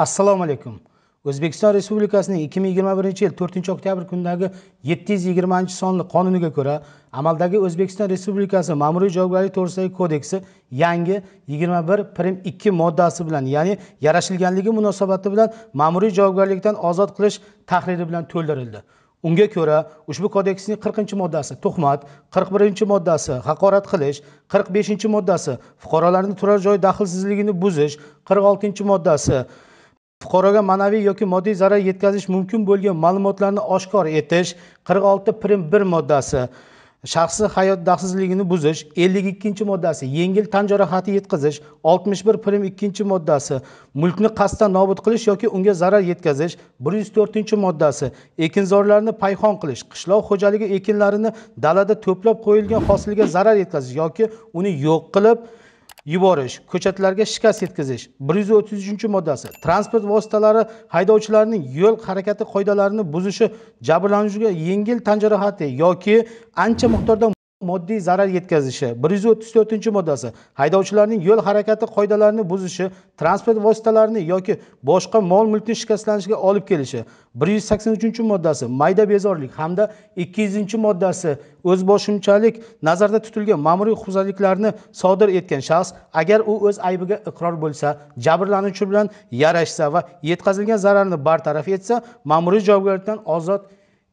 assalomu alaykum o'zbekiston respublikasining ikki ming yigirma birinchi yil to'rtinchi oktyabr kunidagi yetti yuz yigirmanchi sonli qonuniga ko'ra amaldagi o'zbekiston respublikasi ma'muriy javobgarlik to'g'risidagi kodeksi yangi yigirma bir prim ikki moddasi bilan ya'ni yarashilganligi munosabati bilan ma'muriy javobgarlikdan ozod qilish tahriri bilan to'ldirildi unga ko'ra ushbu kodeksning qirqinchi moddasi tuhmat qirq birinchi moddasi haqorat qilish qirq beshinchi moddasi fuqarolarni turar joy daxlsizligini buzish qirq oltinchi moddasi fuqaroga ma'naviy yoki moddiy zarar yetkazish mumkin bo'lgan ma'lumotlarni oshkor etish qirq olti prim bir moddasi shaxsiy hayot xavfsizligini buzish ellik ikkinchi moddasi yengil tan jarohati yetkazish oltmish bir prim ikkinchi moddasi mulkni qasddan nobud qilish yoki unga zarar yetkazish bir yuz to'rtinchi moddasi ekinzorlarni payhon qilish qishloq xo'jaligi ekinlarini dalada to'plab qo'yilgan hosilga zarar yetkazish yoki uni yo'q qilib yuborish ko'chatlarga shikast yetkazish bir yuz o'ttiz uchinchi moddasi transport vositalari haydovchilarining yo'l harakati qoidalarini buzishi jabrlanuvchiga yengil tan jarohati yoki ancha miqdorda moddiy zarar yetkazishi bir yuz o'ttiz to'rtinchi moddasi haydovchilarning yo'l harakati qoidalarini buzishi transport vositalarini yoki boshqa mol mulkni shikastlanishiga olib kelishi bir yuz sakson uchinchi moddasi mayda bezorilik hamda ikki yuzinchi moddasi o'zboshimchalik nazarda tutilgan ma'muriy huquqbuzarliklarni sodir etgan shaxs agar u o'z aybiga iqror bo'lsa jabrlanuvchi bilan yarashsa va yetkazilgan zararni bartaraf etsa ma'muriy javobgarlikdan ozod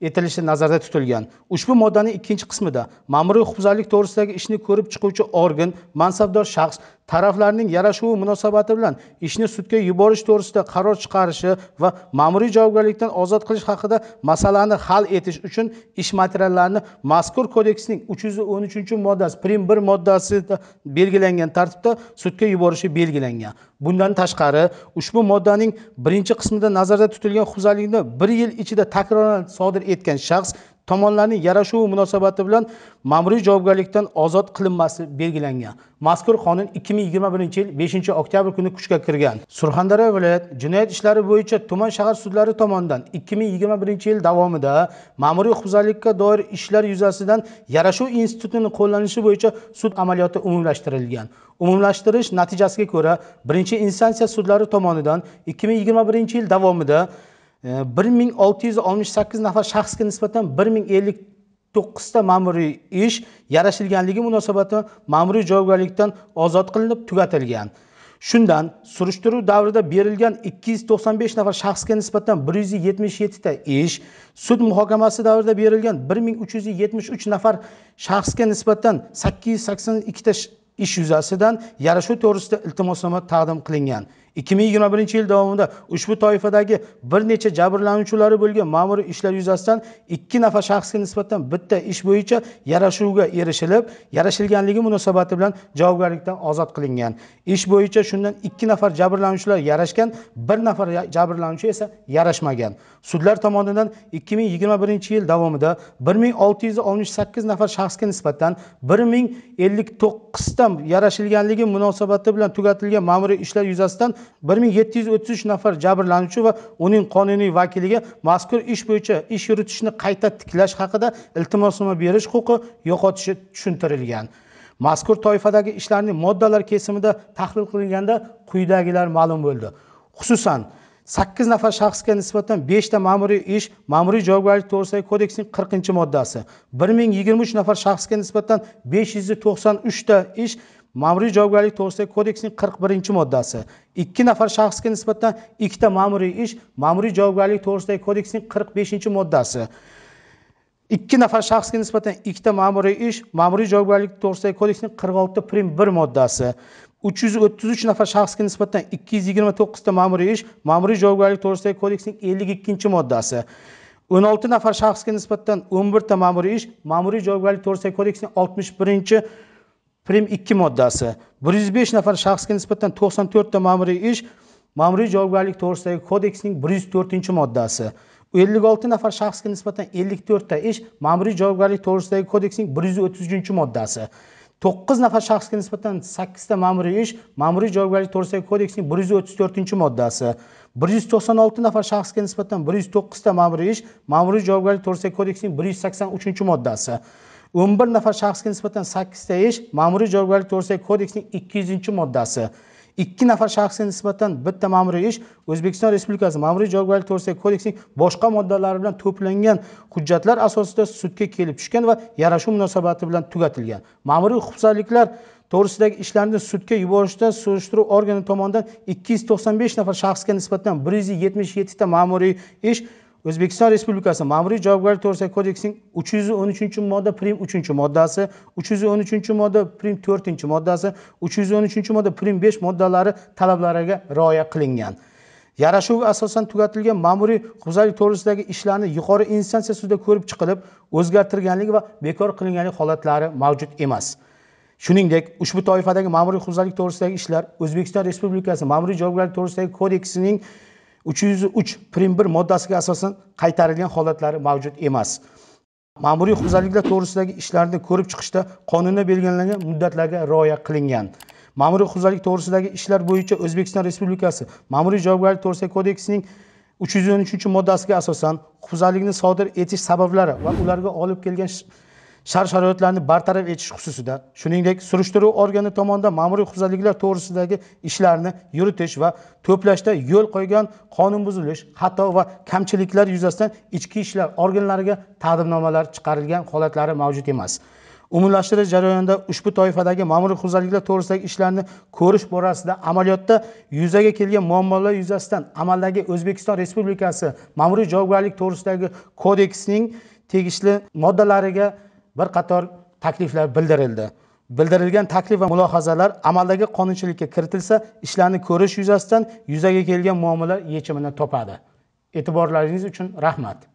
etilishi nazarda tutilgan ushbu moddaning ikkinchi qismida ma'muriy huquqbuzarlik to'g'risidagi ishni ko'rib chiquvchi organ mansabdor shaxs taraflarning yarashuvi munosabati bilan ishni sudga yuborish to'g'risida qaror chiqarishi va ma'muriy javobgarlikdan ozod qilish haqida masalani hal etish uchun ish materiallarini mazkur kodeksning uch yuz o'n uchinchi moddasi prim bir moddasida belgilangan tartibda sudga yuborishi belgilangan bundan tashqari ushbu moddaning birinchi qismida nazarda tutilgan huquqbuzarlikni bir yil ichida takroran sodir etgan shaxs tomonlarning yarashuvi munosabati bilan ma'muriy javobgarlikdan ozod qilinmasi belgilangan mazkur qonun 2021 yil 5 oktyabr kuni kuchga kirgan surxondaryo viloyat jinoyat ishlari bo'yicha tuman shahar sudlari tomonidan 2021 yil davomida ma'muriy huquqbuzarlikka doir ishlar yuzasidan yarashuv institutini qo'llanishi bo'yicha sud amaliyoti umumlashtirilgan umumlashtirish natijasiga ko'ra birinchi instansiya sudlari tomonidan 2021 yil davomida Э, bir ming olti yuz oltmish sakkiz nafar shaxsga nisbatan bir ming ellik to'qqizta ma'muriy ish yarashilganligi munosabati ma'muriy javobgarlikdan ozod qilinib tugatilgan shundan surishtiruv davrida berilgan ikki yuz to'qson besh nafar shaxsga nisbatan bir yuz yetmish yettita ish sud muhokamasi davrida berilgan bir ming uch yuz yetmish uch nafar shaxsga nisbatan sakkiz yuz sakson ikkita ish yuzasidan yarashuv to'g'risida iltimosnoma taqdim qilingan 2021 yil davomida ushbu toifadagi bir necha jabrlanuvchilari bo'lgan ma'muriy ishlar yuzasidan ikki nafar shaxsga nisbatan bitta ish bo'yicha yarashuvga erishilib yarashilganligi munosabati bilan javobgarlikdan ozod qilingan ish bo'yicha shundan ikki nafar jabrlanuvchilar yarashgan bir nafar jabrlanuvchi esa yarashmagan sudlar tomonidan 2021 yil davomida 1668 nafar shaxsga nisbatan 1059 ming ellik to'qqizta yarashilganligi munosabati bilan tugatilgan ma'muriy ishlar yuzasidan bir ming yetti yuz o'ttiz uch nafar jabrlanuvchi va uning qonuniy vakiliga mazkur ish bo'yicha ish yuritishni qayta tiklash haqida iltimosnoma berish huquqi yo'qotishi tushuntirilgan mazkur toifadagi ishlarning moddalar kesimida tahlil qilinganda quyidagilar ma'lum bo'ldi xususan sakkiz nafar shaxsga nisbatan beshta ma'muriy ish ma'muriy javobgarlik to'g'risidagi kodeksning qirqinchi moddasi bir ming yigirma uch nafar shaxsga nisbatan besh yuz to'qson uchta ish ma'muriy javobgarlik to'g'risidagi kodeksning qirq birinchi moddasi ikki nafar shaxsga nisbatan ikkita ma'muriy ish ma'muriy javobgarlik to'g'risidagi kodeksning qirq beshinchi moddasi ikki nafar shaxsga nisbatan ikkita ma'muriy ish ma'muriy javobgarlik to'g'risidagi kodeksning qirq olti prim bir moddasi uch yuz o'ttiz uch nafar shaxsga nisbatan ikki yuz yigirma to'qqizta ma'muriy ish ma'muriy javobgarlik to'g'risidagi kodeksning ellik ikkinchi moddasi o'n olti nafar shaxsga nisbatan o'n birta ma'muriy ish ma'muriy javobgarlik to'g'risidagi kodeksning oltmish birinchi prim ikki moddasi bir yuz besh nafar shaxsga nisbatan to'qson to'rtta ma'muriy ish ma'muriy javobgarlik to'g'risidagi kodeksning bir yuz to'rtinchi moddasi ellik olti nafar shaxsga nisbatan ellik to'rtta ish ma'muriy javobgarlik to'g'risidagi kodeksning bir yuz o'ttiz uchinchi moddasi to'qqiz nafar shaxsga nisbatan sakkizta ma'muriy ish ma'muriy javobgarlik to'g'risidagi kodeksning bir yuz o'ttiz to'rtinchi moddasi bir yuz to'qson olti nafar shaxsga nisbatan bir yuz to'qqizta ma'muriy ish ma'muriy javobgarlik to'g'risidagi kodeksning bir yuz sakson uchinchi moddasi o'n bir nafar shaxsga nisbatan sakkizta ish ma'muriy javobgarlik to'g'risidagi kodeksning ikki yuzinchi moddasi ikki nafar shaxsga nisbatan bitta ma'muriy ish o'zbekiston respublikasi ma'muriy javobgarlik to'g'risidagi kodeksining boshqa moddalari bilan to'plangan hujjatlar asosida sudga kelib tushgan va yarashuv munosabati bilan tugatilgan ma'muriy huquqbuzarliklar to'g'risidagi ishlarni sudga yuborishda surishtiruv organi tomonidan ikki yuz to'qson besh nafar shaxsga nisbatan bir yuz yetmish yettita ma'muriy ish o'zbekiston respublikasi ma'muriy javobgarlik to'g'risidagi kodeksining uch yuz o'n uchinchi modda prim uchinchi moddasi uch yuz o'n uchinchi modda prim to'rtinchi moddasi uch yuz o'n uchinchi modda prim besh moddalari talablariga rioya qilingan yarashuv asosan tugatilgan ma'muriy huquqbuzarlik to'g'risidagi ishlarni yuqori instansiya sudida ko'rib chiqilib o'zgartirganlik va bekor qilinganlik holatlari mavjud emas shuningdek ushbu toifadagi ma'muriy huquqbuzarlik to'g'risidagi ishlar o'zbekiston respublikasi ma'muriy javobgarlik to'g'risidagi kodeksining uch yuz uch prim bir moddasiga asosan qaytarilgan holatlari mavjud emas ma'muriy huquqbuzarliklar to'g'risidagi ishlarni ko'rib chiqishda qonunda belgilangan muddatlarga rioya qilingan ma'muriy huquqbuzarlik to'g'risidagi ishlar bo'yicha o'zbekiston respublikasi ma'muriy javobgarlik to'g'risidagi kodeksining uch yuz o'n uchinchi moddasiga asosan huquqbuzarlikni sodir etish sabablari va ularga olib kelgan shart sharoitlarni bartaraf etish xususida shuningdek surishtiruv organi tomonidan ma'muriy huquqbuzarliklar to'g'risidagi ishlarni yuritish va to'plashda yo'l qo'ygan qonunbuzilish xato va kamchiliklar yuzasidan ichki ishlar organlariga taqdimnomalar chiqarilgan holatlari mavjud emas umumlashtirish jarayonida ushbu toifadagi ma'muriy huquqbuzarliklar to'g'risidagi ishlarni ko'rish borasida amaliyotda yuzaga kelgan muammolar yuzasidan amaldagi o'zbekiston respublikasi ma'muriy javobgarlik to'g'risidagi kodeksning tegishli moddalariga bir qator takliflar bildirildi bildirilgan taklif va mulohazalar amaldagi qonunchilikka kiritilsa ishlarni ko'rish yuzasidan yuzaga kelgan muammolar yechimini topadi e'tiborlaringiz uchun rahmat